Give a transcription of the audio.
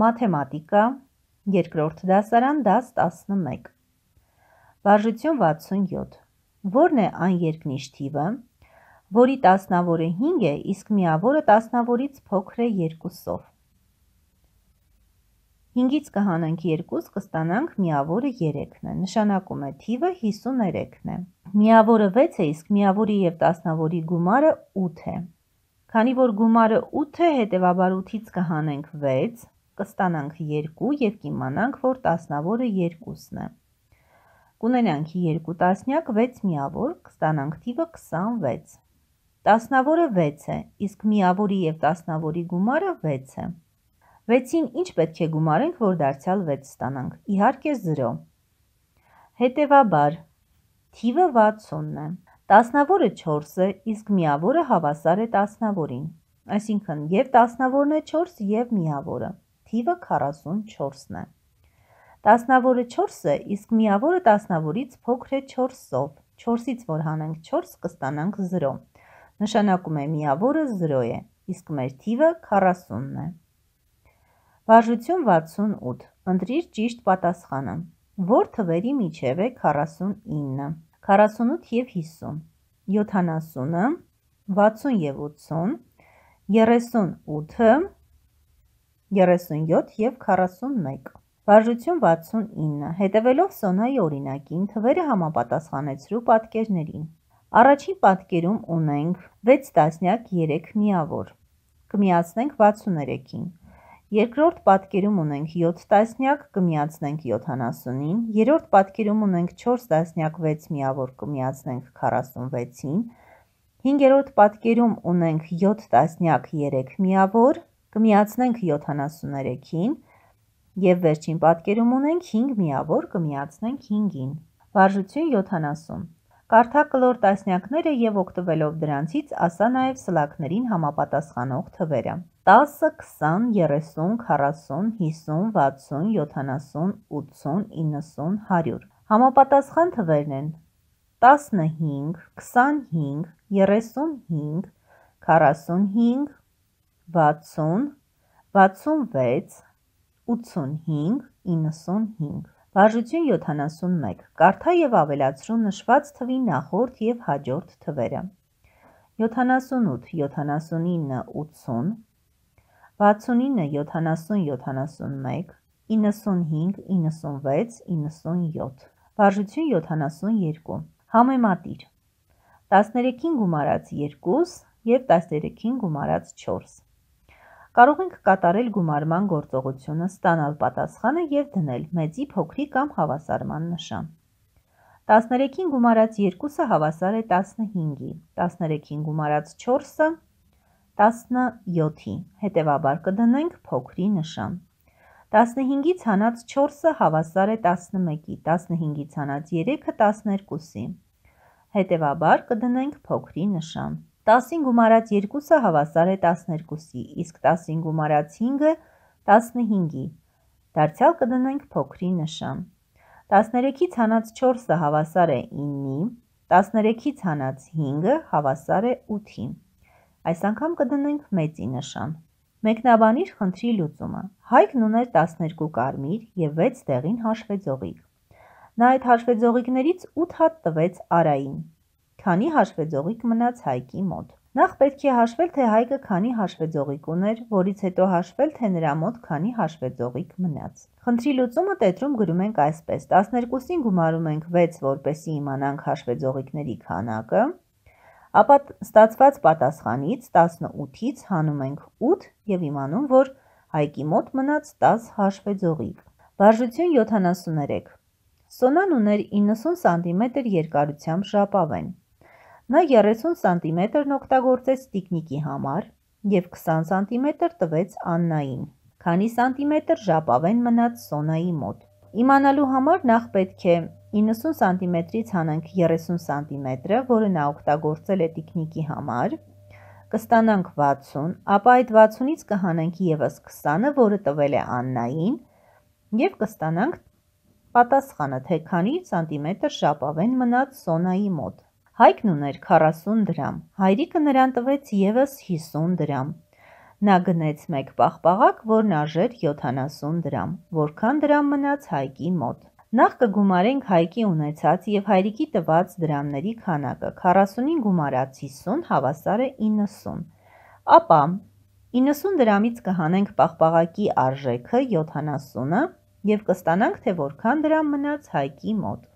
մաթեմատիկա, երկրորդ դասարան, դաս 11։ Վարժություն 67։ Որն է այն երկնիշ թիվը, որի տասնավորը 5 է, իսկ միավորը տասնավորից փոքր է 2-ով։ 5-ից կհանանք 2, կստանանք միավորը 3-ն է։ Նշանակում է թիվը 53-ն է։ Միավորը 6 է, իսկ միավորի եւ տասնավորի գումարը 8 է։ Քանի որ գումարը 8 է, հետեւաբար 8-ից կհանենք 6, կստանանք 2 և կիմանանք, որ տասնավորը 2-ն է։ Կունենանք 2 տասնյակ 6 միավոր, կստանանք թիվը 26։ Տասնավորը 6 է, իսկ միավորի և տասնավորի գումարը 6 է։ 6-ին ինչ պետք է գումարենք, որ դարձյալ 6 ստանանք։ Իհարկե 0։ Հետևաբար թիվը 60-ն է։ Տասնավորը 4 է, իսկ միավորը հավասար է տասնավորին։ Այսինքն, և տասնավորն է 4 և միավորը թիվը 44-ն է։ Տասնավորը 4-ը, իսկ միավորը տասնավորից փոքր է 4-ով։ 4-ից որ հանենք 4, կստանանք 0։ Նշանակում է միավորը 0 է, իսկ մեր թիվը 40-ն է։ Բաժություն 68։ Ընտրիր ճիշտ պատասխանը։ Որ թվերի միջև է 49, 48 եւ 50, 70-ը, 60 եւ 80, 38-ը, 37 և 41։ Վարժություն 69։ Հետևելով Սոնայի օրինակին, թվերը համապատասխանեցրու պատկերներին։ Առաջին պատկերում ունենք 6 տասնյակ 3 միավոր։ Կմիացնենք 63-ին։ Երկրորդ պատկերում ունենք 7 տասնյակ, կմիացնենք 70-ին, երրորդ պատկերում ունենք 4 տասնյակ 6 միավոր, կմիացնենք 46-ին, հինգերորդ պատկերում ունենք 7 տասնյակ 3 միավոր, կմիացնենք 73-ին և վերջին պատկերում ունենք 5 միավոր կմիացնենք 5-ին։ Վարժություն 70 Կարթակլոր տասնյակները և ոգտվելով դրանցից ասա նաև սլակներին համապատասխանող թվերը։ 10, 20, 30, 40, 50, 60, 70, 80, 90, 100։ Համապատասխան թվերն են 15, 25, 35, 45, 60, 66, 85, 95, բաժություն 71, կարդա և ավելացրու նշված թվի նախորդ և հաջորդ թվերը, 78, 79, 80, 69, 70, 71, 95, 96, 97, բաժություն 72, համեմատիր, 13-ին գումարած 2 և 13-ին գումարած 4, կարող ենք կատարել գումարման գործողությունը, ստանալ պատասխանը և դնել մեծի փոքրի կամ հավասարման նշան։ 13-ին գումարած 2-ը հավասար է 15-ի, 13-ին գումարած 4-ը 17-ի, հետևաբար կդնենք փոքրի նշան։ 15-ից հանած 4-ը հավասար է 11-ի, 15-ից հանած 3-ը 12-ի, հետևաբար կդնենք փոքրի նշան։ 15 15 գումարած 2-ը հավասար է 12-ի, իսկ 15 գումարած 5-ը 15-ի։ Դարձյալ կդնենք փոքրի նշան։ 13-ից հանած 4-ը հավասար է 9-ի, 13-ից հանած 5-ը հավասար է 8-ի։ Այս անգամ կդնենք մեծի նշան։ Մեկնաբանիր խնդրի լուծումը։ Հայկն ուներ 12 կարմիր եւ 6 դեղին հաշվեձողիկ։ Նա այդ հաշվեձողիկներից 8 հատ տվեց Արային, քանի հաշվեձողիկ մնաց Հայկի մոտ։ Նախ պետք է հաշվել, թե Հայկը քանի հաշվեձողիկ ուներ, որից հետո հաշվել, թե նրա մոտ քանի հաշվեձողիկ մնաց։ Խնդրի լուծումը տետրում գրում ենք այսպես. 12-ին գումարում ենք 6, որպեսի իմանանք հաշվեձողիկների քանակը, ապա ստացված պատասխանից 18-ից հանում ենք 8 եւ իմանում, որ Հայկի մոտ մնաց 10 հաշվեձողիկ։ Վարժություն 73։ Սոնան ուներ 90 սանտիմետր երկարությամբ ժապավեն։ Նա 30 սանտիմետրն օգտագործեց տիկնիկի համար և 20 սանտիմետր տվեց Աննային։ Քանի սանտիմետր ժապավեն մնաց Սոնայի մոտ։ Իմանալու համար նախ պետք է 90 սանտիմետրից հանանք 30 սանտիմետրը, որը նա օգտագործել է տիկնիկի համար, կստանանք 60, ապա այդ 60-ից կհանանք եւս 20-ը, որը տվել է Աննային, եւ կստանանք պատասխանը, թե քանի սանտիմետր շապավեն մնաց Սոնայի մոտ։ Հայքն ուներ 40 դրամ, հայրիկը նրան տվեց եւս 50 դրամ։ Նա գնեց մեկ պաղպաղակ, որն արժեր 70 դրամ, որքան դրամ մնաց հայկի մոտ։ Նախ կգումարենք հայկի ունեցած եւ հայրիկի տված դրամների քանակը։ 40-ին գումարած 50 հավասար է 90։ Ապա 90 դրամից կհանենք պաղպաղակի արժեքը 70-ը եւ կստանանք թե որքան դրամ մնաց հայկի մոտ։